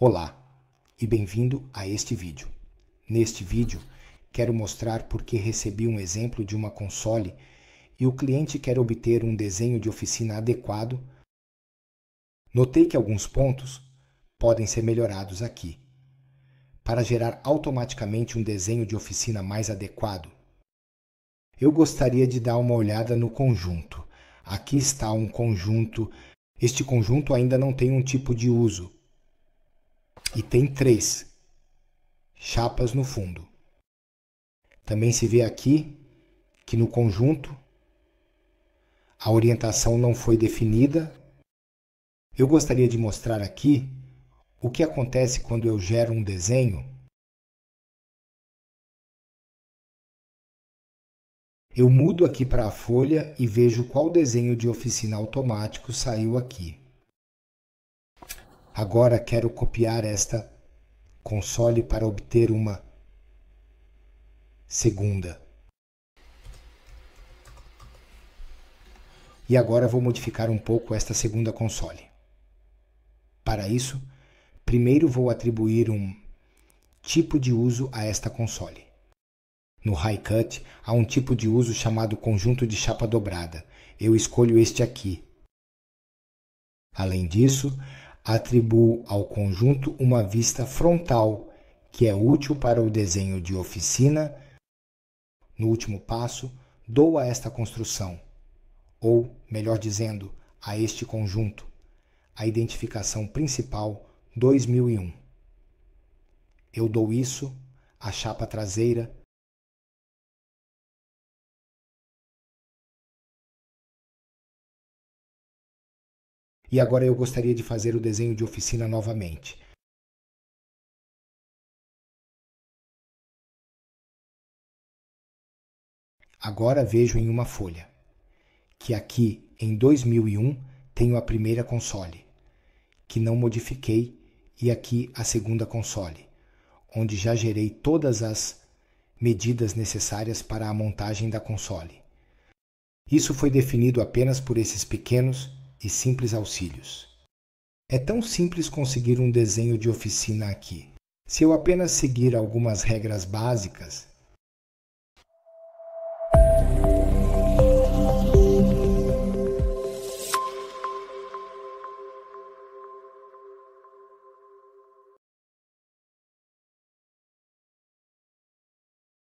Olá e bem-vindo a este vídeo. Neste vídeo, quero mostrar porque recebi um exemplo de uma console e o cliente quer obter um desenho de oficina adequado. Notei que alguns pontos podem ser melhorados aqui. Para gerar automaticamente um desenho de oficina mais adequado, eu gostaria de dar uma olhada no conjunto. Aqui está um conjunto. Este conjunto ainda não tem um tipo de uso, e tem três chapas no fundo. Também se vê aqui que no conjunto a orientação não foi definida. Eu gostaria de mostrar aqui o que acontece quando eu gero um desenho. Eu mudo aqui para a folha e vejo qual desenho de oficina automático saiu aqui. Agora quero copiar esta console para obter uma segunda. E agora vou modificar um pouco esta segunda console. Para isso, primeiro vou atribuir um tipo de uso a esta console. No High Cut, há um tipo de uso chamado conjunto de chapa dobrada. Eu escolho este aqui. Além disso, atribuo ao conjunto uma vista frontal, que é útil para o desenho de oficina. No último passo, dou a esta construção, ou, melhor dizendo, a este conjunto, a identificação principal 2001. Eu dou isso à chapa traseira e agora eu gostaria de fazer o desenho de oficina novamente. Agora vejo em uma folha que aqui em 2001 tenho a primeira console, que não modifiquei, e aqui a segunda console, onde já gerei todas as medidas necessárias para a montagem da console. Isso foi definido apenas por esses pequenos e simples auxílios. É tão simples conseguir um desenho de oficina aqui. Se eu apenas seguir algumas regras básicas,